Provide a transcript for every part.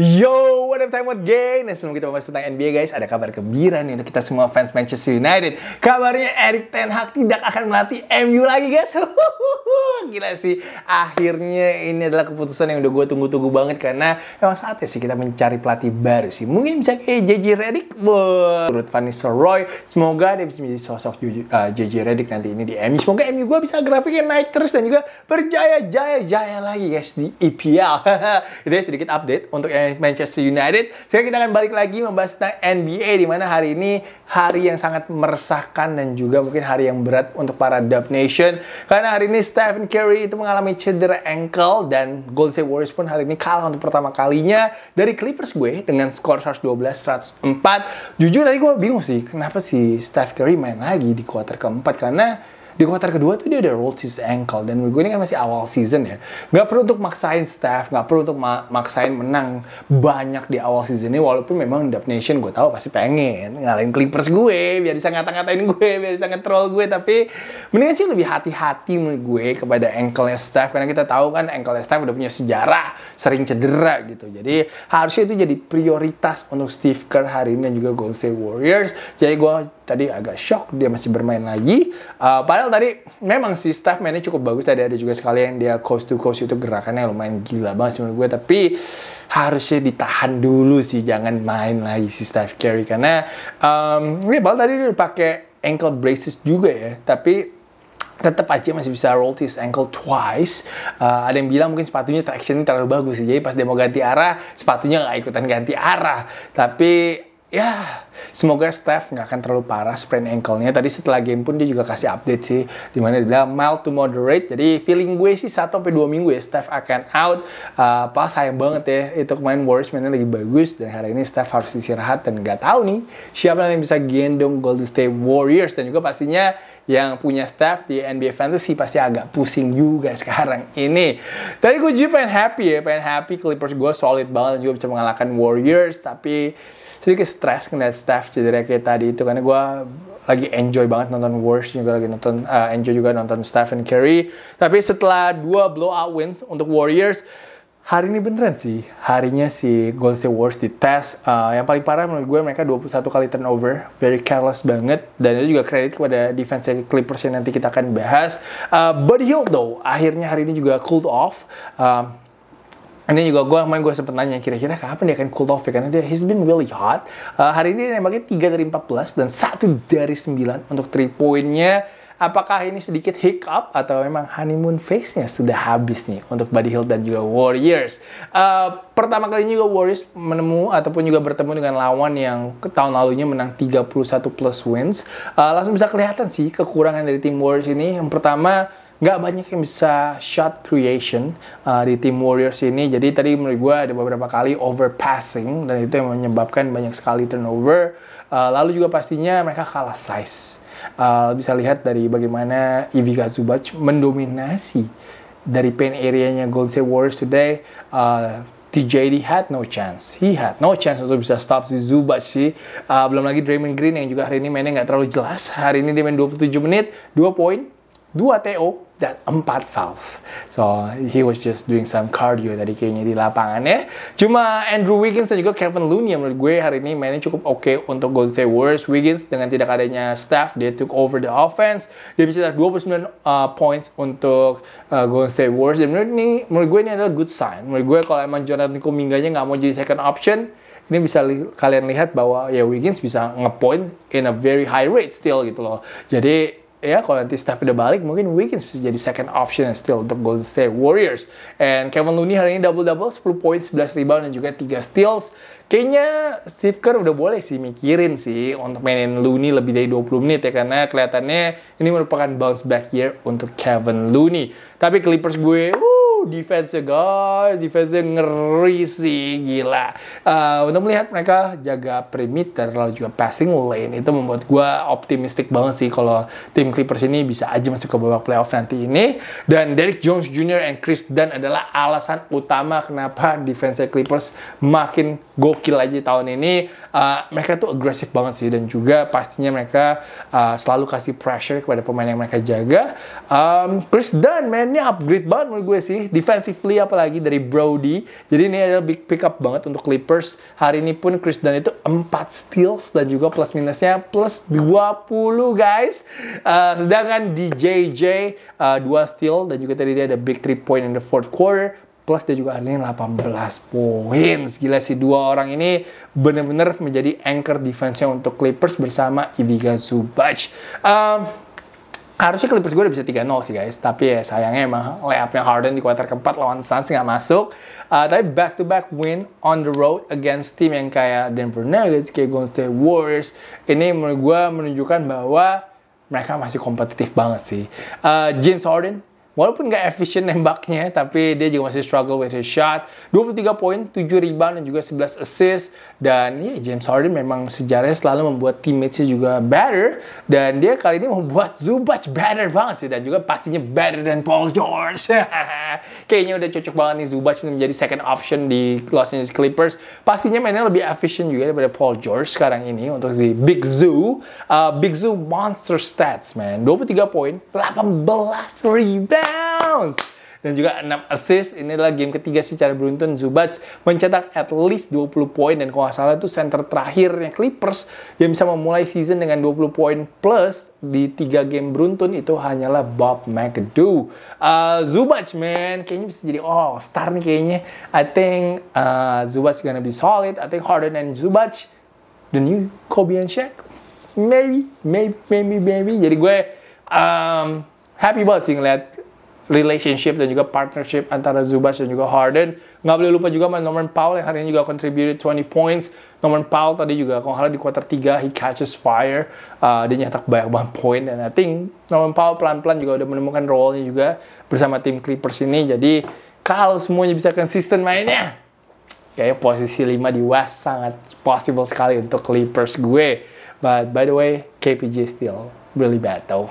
Yo, what up time out gang? Nah, sebelum kita membahas tentang NBA guys, ada kabar gembira nih untuk kita semua fans Manchester United. Kabarnya Erik Ten Hag tidak akan melatih MU lagi guys. Gila sih, akhirnya ini adalah keputusan yang udah gue tunggu-tunggu banget karena emang saatnya sih kita mencari pelatih baru sih. Mungkin bisa kayak JJ Redick, menurut Van Roy. semoga dia bisa menjadi sosok JJ uh, Redick nanti ini di MU. Semoga MU gue bisa grafiknya naik terus dan juga berjaya-jaya-jaya lagi guys di EPL. Itu ya sedikit update untuk yang. Manchester United. Sekarang kita akan balik lagi membahas tentang NBA di mana hari ini hari yang sangat meresahkan dan juga mungkin hari yang berat untuk para Dub Nation karena hari ini Stephen Curry itu mengalami cedera ankle dan Golden State Warriors pun hari ini kalah untuk pertama kalinya dari Clippers gue dengan skor 112-104. Jujur tadi gue bingung sih kenapa sih Stephen Curry main lagi di kuarter keempat karena di quarter kedua tuh dia udah rolled his ankle dan gue ini kan masih awal season ya nggak perlu untuk maksain staff nggak perlu untuk ma maksain menang banyak di awal season ini walaupun memang Dub Nation gue tahu pasti pengen ngalahin Clippers gue biar bisa ngata-ngatain gue biar bisa ngetrol gue tapi mendingan sih lebih hati-hati menurut gue kepada ankle staff karena kita tahu kan ankle staff udah punya sejarah sering cedera gitu jadi harusnya itu jadi prioritas untuk Steve Kerr hari ini dan juga Golden State Warriors jadi gue tadi agak shock dia masih bermain lagi. Uh, padahal tadi memang si staff mainnya cukup bagus tadi ada juga sekali yang dia coast to coast itu gerakannya lumayan gila banget sih menurut gue tapi harusnya ditahan dulu sih jangan main lagi si staff carry karena um, ya tadi dia pakai ankle braces juga ya tapi tetap aja masih bisa roll his ankle twice. Uh, ada yang bilang mungkin sepatunya traction terlalu bagus sih. Jadi pas dia mau ganti arah, sepatunya nggak ikutan ganti arah. Tapi ya semoga Steph nggak akan terlalu parah sprain ankle-nya. Tadi setelah game pun dia juga kasih update sih, dimana dia bilang mild to moderate. Jadi feeling gue sih satu sampai dua minggu ya Steph akan out. Uh, sayang banget ya, itu kemarin Warriors mainnya lagi bagus dan hari ini Steph harus istirahat dan nggak tahu nih siapa yang bisa gendong Golden State Warriors dan juga pastinya yang punya staff di NBA Fantasy pasti agak pusing juga sekarang ini. Tadi gue juga pengen happy ya, pengen happy Clippers gue solid banget juga bisa mengalahkan Warriors, tapi sedikit stres ngeliat staff cedera kayak tadi itu karena gue lagi enjoy banget nonton Wars juga lagi nonton uh, enjoy juga nonton Stephen Curry tapi setelah dua blowout wins untuk Warriors hari ini beneran sih harinya si Golden State Warriors dites uh, eh, yang paling parah menurut gue mereka 21 kali turnover very careless banget dan itu juga kredit kepada defense Clippers yang nanti kita akan bahas uh, Buddy Hill though akhirnya hari ini juga cooled off uh, ini juga gue main gue sempet nanya kira-kira kapan dia akan cool off ya karena dia he's been really hot. Uh, hari ini dia nembaknya 3 dari 14 dan satu dari 9 untuk 3 poinnya. Apakah ini sedikit hiccup atau memang honeymoon phase-nya sudah habis nih untuk Buddy Hill dan juga Warriors? Uh, pertama kali juga Warriors menemu ataupun juga bertemu dengan lawan yang tahun lalunya menang 31 plus wins. Uh, langsung bisa kelihatan sih kekurangan dari tim Warriors ini. Yang pertama, nggak banyak yang bisa shot creation uh, di tim Warriors ini. Jadi tadi menurut gue ada beberapa kali overpassing dan itu yang menyebabkan banyak sekali turnover. Uh, lalu juga pastinya mereka kalah size. Uh, bisa lihat dari bagaimana Ivica Zubac mendominasi dari paint area-nya Golden State Warriors today. Uh, TJD had no chance. He had no chance untuk bisa stop si Zubac sih. Uh, belum lagi Draymond Green yang juga hari ini mainnya nggak terlalu jelas. Hari ini dia main 27 menit, 2 poin, dua TO dan empat fouls. So he was just doing some cardio tadi kayaknya di lapangan ya. Cuma Andrew Wiggins dan juga Kevin Looney menurut gue hari ini mainnya cukup oke okay untuk Golden State Warriors. Wiggins dengan tidak adanya staff dia took over the offense. Dia bisa 29 uh, points untuk uh, Golden State Warriors. Dan menurut, ini, menurut gue ini adalah good sign. Menurut gue kalau emang Jonathan Kuminganya nggak mau jadi second option, ini bisa li kalian lihat bahwa ya Wiggins bisa ngepoint in a very high rate still gitu loh. Jadi ya kalau nanti Steph udah balik mungkin Wiggins bisa jadi second option still untuk Golden State Warriors. And Kevin Looney hari ini double-double 10 poin, 11 rebound dan juga 3 steals. Kayaknya Steve Kerr udah boleh sih mikirin sih untuk mainin Looney lebih dari 20 menit ya karena kelihatannya ini merupakan bounce back year untuk Kevin Looney. Tapi Clippers gue, wuh, defense ya guys, defense yang ngeri sih, gila. Uh, untuk melihat mereka jaga perimeter, lalu juga passing lane, itu membuat gue optimistik banget sih kalau tim Clippers ini bisa aja masuk ke babak playoff nanti ini. Dan Derek Jones Jr. and Chris Dunn adalah alasan utama kenapa defense Clippers makin gokil aja tahun ini. Uh, mereka tuh agresif banget sih, dan juga pastinya mereka uh, selalu kasih pressure kepada pemain yang mereka jaga. Um, Chris Dunn, mainnya upgrade banget menurut gue sih defensively apalagi dari Brody. Jadi ini adalah big pickup banget untuk Clippers. Hari ini pun Chris Dunn itu 4 steals dan juga plus minusnya plus 20 guys. Uh, sedangkan DJJ uh, 2 steal dan juga tadi dia ada big 3 point in the fourth quarter plus dia juga yang 18 poin. Gila sih dua orang ini benar-benar menjadi anchor defense-nya untuk Clippers bersama Ibiga Zubac. Um, harusnya Clippers gue udah bisa 3-0 sih guys tapi ya sayangnya emang layupnya Harden di kuarter keempat lawan Suns nggak masuk uh, tapi back to back win on the road against team yang kayak Denver Nuggets kayak Golden State Warriors ini menurut gue menunjukkan bahwa mereka masih kompetitif banget sih uh, James Harden Walaupun nggak efisien nembaknya, tapi dia juga masih struggle with his shot. 23 poin, 7 rebound, dan juga 11 assist. Dan ya, James Harden memang sejarahnya selalu membuat teammates nya juga better. Dan dia kali ini membuat Zubac better banget sih. Dan juga pastinya better than Paul George. Kayaknya udah cocok banget nih Zubac menjadi second option di Los Angeles Clippers. Pastinya mainnya lebih efisien juga daripada Paul George sekarang ini untuk si Big Zoo. Uh, Big Zoo monster stats, man. 23 poin, 18 rebound rebounds dan juga 6 assist. ini adalah game ketiga secara beruntun Zubac mencetak at least 20 poin dan kalau salah itu center terakhirnya Clippers yang bisa memulai season dengan 20 poin plus di tiga game beruntun itu hanyalah Bob McAdoo. Uh, Zubac man, kayaknya bisa jadi all star nih kayaknya. I think uh, Zubac gonna be solid. I think Harden and Zubac the new Kobe and Shaq. Maybe, maybe, maybe, maybe. Jadi gue um, happy banget sih ngeliat relationship dan juga partnership antara Zubas dan juga Harden. Nggak boleh lupa juga sama Norman Powell yang hari ini juga contributed 20 points. Norman Powell tadi juga kalau hal di kuarter 3 he catches fire. Uh, dia nyetak banyak banget point dan I think Norman Powell pelan-pelan juga udah menemukan role-nya juga bersama tim Clippers ini. Jadi kalau semuanya bisa konsisten mainnya, kayak posisi 5 di West sangat possible sekali untuk Clippers gue. But by the way, KPJ still really bad tau,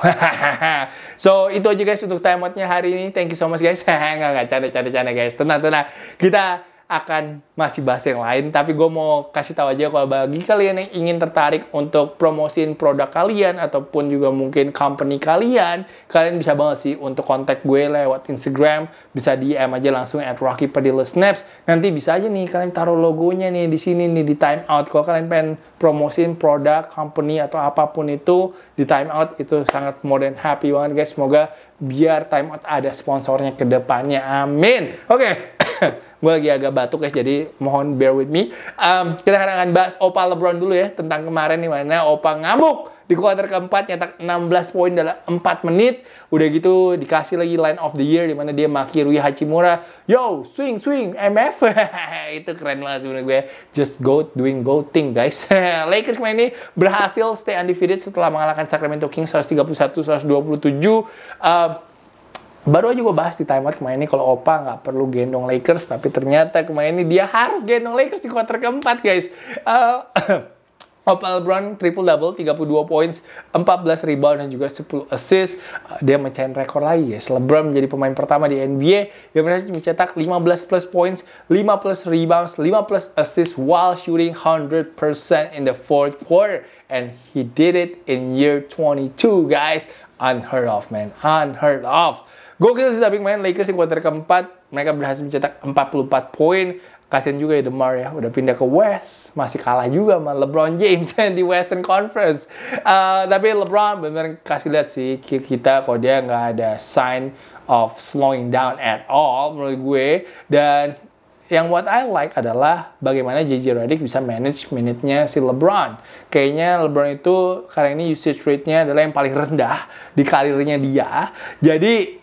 so itu aja guys untuk timeoutnya hari ini. Thank you so much guys. Enggak enggak canda canda canda guys. Tenang tenang. Kita akan masih bahas yang lain, tapi gue mau kasih tahu aja kalau bagi kalian yang ingin tertarik untuk promosiin produk kalian ataupun juga mungkin company kalian, kalian bisa banget sih untuk kontak gue lewat Instagram, bisa DM aja langsung at Rocky Padilla Snaps. Nanti bisa aja nih kalian taruh logonya nih di sini nih di time out. Kalau kalian pengen promosiin produk, company atau apapun itu di time out itu sangat modern happy banget guys. Semoga biar time out ada sponsornya ke depannya. Amin. Oke. Okay. gue lagi agak batuk ya jadi mohon bear with me um, kita akan bahas Opa Lebron dulu ya tentang kemarin di mana Opa ngamuk di kuarter keempat nyetak 16 poin dalam 4 menit. Udah gitu dikasih lagi line of the year dimana dia maki Rui Hachimura. Yo, swing swing MF. Itu keren banget sebenernya gue. Ya. Just go doing go thing guys. Lakers kemarin ini berhasil stay undefeated setelah mengalahkan Sacramento Kings 131 127. Uh, baru aja gue bahas di timeout kemarin ini kalau Opa nggak perlu gendong Lakers tapi ternyata kemarin ini dia harus gendong Lakers di kuarter keempat guys uh, Opa LeBron triple double 32 points, 14 rebound dan juga 10 assist. Eh, dia mencetak rekor lagi guys. LeBron menjadi pemain pertama di NBA yang berhasil mencetak 15 plus points, 5 plus rebounds, 5 plus assist while shooting 100% in the fourth quarter and he did it in year 22 guys. Unheard of man, unheard of gue Gokil sih tapi main Lakers di kuarter keempat. Mereka berhasil mencetak 44 poin. Kasian juga ya DeMar ya, udah pindah ke West. Masih kalah juga sama LeBron James di Western Conference. Uh, tapi LeBron bener kasih lihat sih kita kalau dia nggak ada sign of slowing down at all menurut gue. Dan yang what I like adalah bagaimana JJ Redick bisa manage minute-nya si LeBron. Kayaknya LeBron itu karena ini usage rate-nya adalah yang paling rendah di karirnya dia. Jadi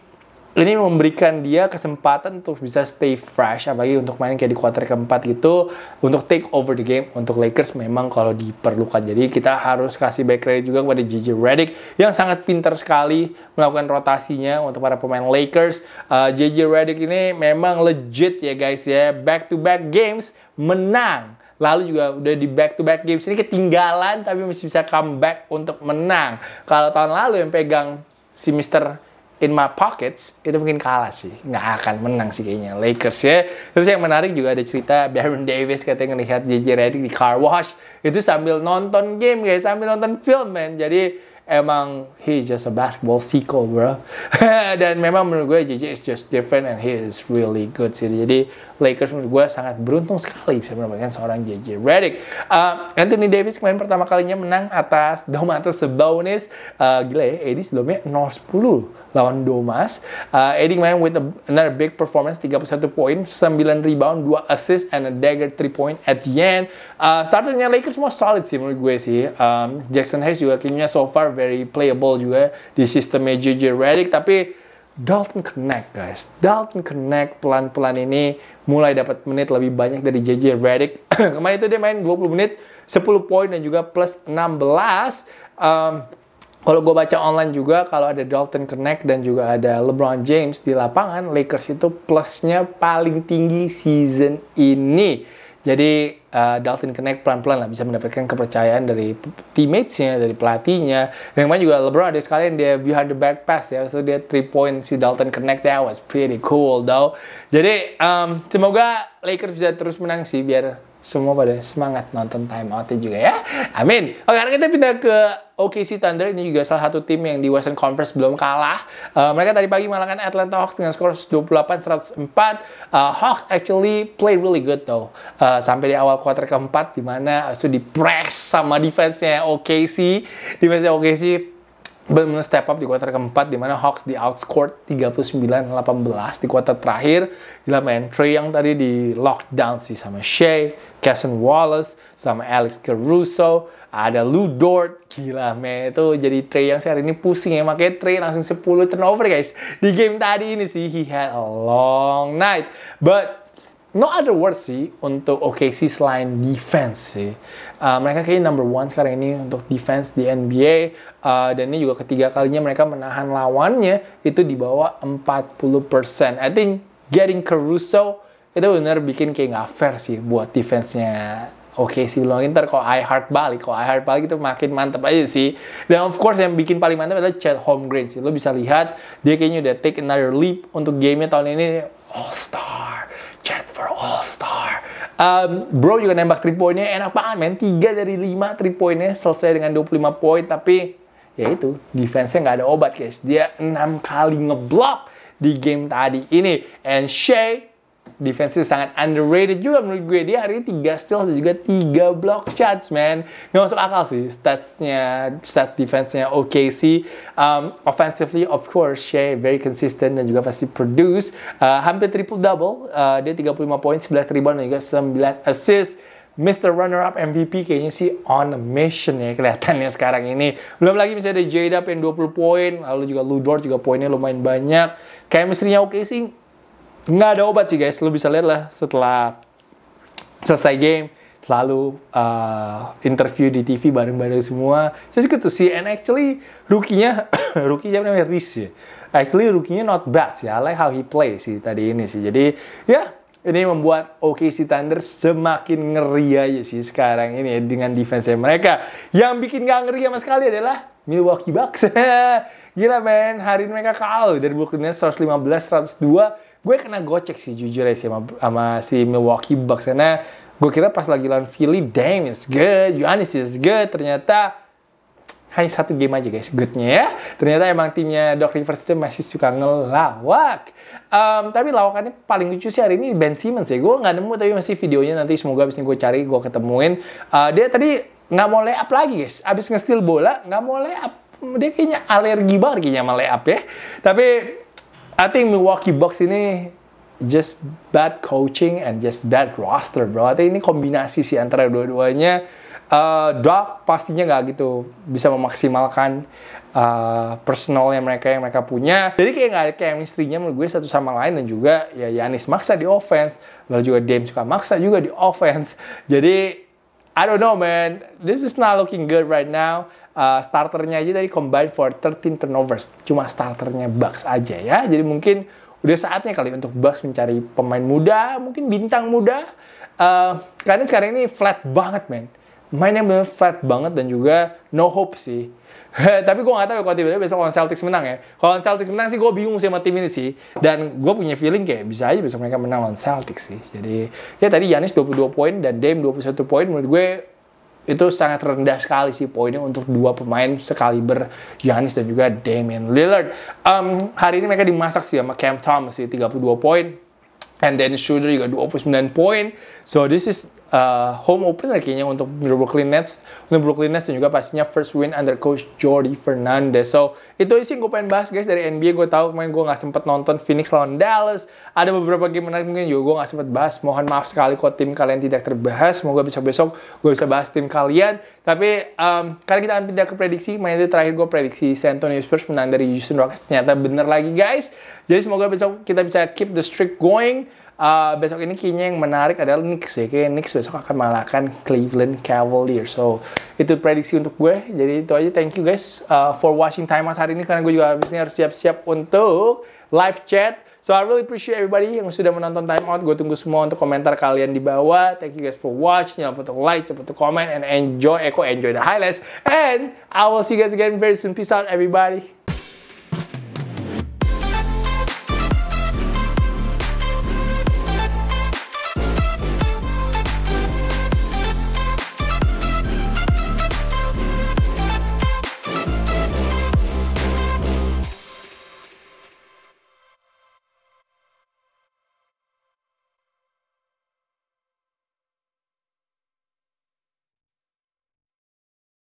ini memberikan dia kesempatan untuk bisa stay fresh apalagi untuk main kayak di kuarter keempat gitu untuk take over the game untuk Lakers memang kalau diperlukan jadi kita harus kasih back credit juga kepada JJ Redick yang sangat pintar sekali melakukan rotasinya untuk para pemain Lakers uh, JJ Redick ini memang legit ya guys ya back to back games menang lalu juga udah di back to back games ini ketinggalan tapi masih bisa comeback untuk menang kalau tahun lalu yang pegang si Mister in my pockets itu mungkin kalah sih nggak akan menang sih kayaknya Lakers ya terus yang menarik juga ada cerita Baron Davis katanya ngelihat JJ Redick di car wash itu sambil nonton game guys sambil nonton film man jadi emang he is just a basketball sequel bro dan memang menurut gue JJ is just different and he is really good sih jadi Lakers menurut gue sangat beruntung sekali bisa mendapatkan seorang JJ Redick. Uh, Anthony Davis kemarin pertama kalinya menang atas Domantas Sabonis. Uh, gila ya, Edi sebelumnya 0-10 lawan Domas. Uh, ah, Edi kemarin with a, another big performance, 31 poin, 9 rebound, 2 assist, and a dagger 3 point at the end. Uh, starternya Lakers mau solid sih menurut gue sih. Um, Jackson Hayes juga kayaknya so far very playable juga di sistemnya JJ Redick. Tapi Dalton Connect guys. Dalton Connect pelan-pelan ini mulai dapat menit lebih banyak dari JJ Redick. Kemarin itu dia main 20 menit, 10 poin dan juga plus 16. Um, kalau gue baca online juga, kalau ada Dalton Connect dan juga ada LeBron James di lapangan, Lakers itu plusnya paling tinggi season ini. Jadi uh, Dalton Connect pelan-pelan lah bisa mendapatkan kepercayaan dari teammates-nya, dari pelatihnya. Yang mana juga LeBron ada sekalian dia behind the back pass ya, so dia three point si Dalton Connect that was pretty cool though. Jadi um, semoga Lakers bisa terus menang sih biar semua pada semangat nonton time outnya juga ya. Amin. Oke, sekarang kita pindah ke OKC Thunder. Ini juga salah satu tim yang di Western Conference belum kalah. Uh, mereka tadi pagi mengalahkan Atlanta Hawks dengan skor 28-104. Uh, eh, Hawks actually play really good though. Uh, sampai di awal quarter keempat, di mana sudah di press sama defense-nya OKC. Defense-nya OKC benar-benar step up di kuarter keempat di mana Hawks di outscored 39-18 di kuarter terakhir gila main Trey yang tadi di lockdown sih sama Shea, Cason Wallace, sama Alex Caruso, ada Lou Dort gila me itu jadi Trey yang sehari ini pusing ya makanya Trey langsung 10 turnover guys di game tadi ini sih he had a long night but no other word sih untuk OKC selain defense sih. Uh, mereka kayaknya number one sekarang ini untuk defense di NBA uh, ah, dan ini juga ketiga kalinya mereka menahan lawannya itu di bawah 40%. I think getting Caruso itu bener bikin kayak nggak fair sih buat defense-nya Oke okay, sih ntar kalau I heart balik, kalau I heart balik itu makin mantep aja sih. Dan of course yang bikin paling mantep adalah Chad Holmgren sih. Lo bisa lihat dia kayaknya udah take another leap untuk gamenya tahun ini All Star for all star. Um, bro juga nembak 3 poinnya enak banget men. 3 dari 5 3 poinnya selesai dengan 25 poin. Tapi ya itu, defense-nya nggak ada obat guys. Dia 6 kali ngeblok di game tadi ini. And Shea defense itu sangat underrated juga menurut gue. Dia hari ini 3 steals dan juga 3 block shots, man. Nggak masuk akal sih statsnya, stat defense-nya sih Okay um, offensively, of course, she very consistent dan juga pasti produce. Uh, hampir triple-double. Uh, dia 35 poin, 11 rebound, dan juga 9 assist. Mr. Runner-Up MVP kayaknya sih on a mission ya kelihatannya sekarang ini. Belum lagi misalnya ada Jada yang 20 poin, lalu juga Ludor juga poinnya lumayan banyak. kayak nya oke okay sih, nggak ada obat sih guys. Lo bisa lihat lah setelah selesai game selalu uh, eh, interview di TV bareng-bareng semua. Just good to see. And actually, rukinya rukinya siapa namanya? Riz ya. Actually, rukinya not bad sih. I like how he plays sih tadi ini sih. Jadi, ya, yeah, ini membuat OKC Thunder semakin ngeri aja sih sekarang ini dengan defense mereka. Yang bikin gak ngeri sama sekali adalah Milwaukee Bucks. Gila men, hari ini mereka kalah dari Brooklyn Nets 115-102. Gue kena gocek sih jujur aja sih sama, sama si Milwaukee Bucks karena gue kira pas lagi lawan Philly, damn it's good, Giannis is good, ternyata hanya satu game aja guys, goodnya ya. Ternyata emang timnya Doc Rivers itu masih suka ngelawak. Um, tapi lawakannya paling lucu sih hari ini Ben Simmons ya. Gue nggak nemu tapi masih videonya nanti semoga abis ini gue cari, gue ketemuin. Uh, dia tadi nggak mau up lagi guys. Abis nge-steal bola, nggak mau up Dia kayaknya alergi banget kayaknya sama up ya. Tapi I think Milwaukee Bucks ini just bad coaching and just bad roster bro. I ini kombinasi sih antara dua-duanya uh, dark pastinya nggak gitu bisa memaksimalkan uh, eh, yang mereka yang mereka punya jadi kayak nggak ada chemistry-nya menurut gue satu sama lain dan juga ya Yanis maksa di offense lalu juga Dame suka maksa juga di offense jadi I don't know man this is not looking good right now uh, starternya aja tadi combined for 13 turnovers cuma starternya Bucks aja ya jadi mungkin udah saatnya kali untuk Bucks mencari pemain muda mungkin bintang muda uh, karena sekarang ini flat banget men mainnya bener flat banget dan juga no hope sih. Tapi gue gak tahu ya kalau tiba-tiba besok lawan Celtics menang ya. Kalau Celtics menang sih gue bingung sih sama tim ini sih. Dan gue punya feeling kayak bisa aja besok mereka menang lawan Celtics sih. Jadi ya tadi Yanis 22 poin dan Dame 21 poin menurut gue itu sangat rendah sekali sih poinnya untuk dua pemain sekaliber Giannis dan juga Damian Lillard. Um, hari ini mereka dimasak sih sama Cam Thomas sih 32 poin. And then Schroeder juga 29 poin. So this is uh, home opener kayaknya untuk Brooklyn Nets untuk Brooklyn Nets dan juga pastinya first win under coach Jordi Fernandez so itu sih gue pengen bahas guys dari NBA gue tahu kemarin gue nggak sempet nonton Phoenix lawan Dallas ada beberapa game menarik mungkin juga gue nggak sempet bahas mohon maaf sekali kalau tim kalian tidak terbahas semoga besok besok gue bisa bahas tim kalian tapi um, karena kita akan pindah ke prediksi main itu terakhir gue prediksi San Antonio Spurs menang dari Houston Rockets ternyata bener lagi guys jadi semoga besok kita bisa keep the streak going Uh, besok ini kayaknya yang menarik adalah Knicks ya. Kayaknya Knicks besok akan mengalahkan Cleveland Cavaliers. So, itu prediksi untuk gue. Jadi itu aja. Thank you guys uh, for watching Time Out hari ini. Karena gue juga habis ini harus siap-siap untuk live chat. So, I really appreciate everybody yang sudah menonton Time Out. Gue tunggu semua untuk komentar kalian di bawah. Thank you guys for watching. Jangan lupa untuk like, jangan lupa untuk comment. And enjoy, Eko eh, enjoy the highlights. And I will see you guys again very soon. Peace out everybody.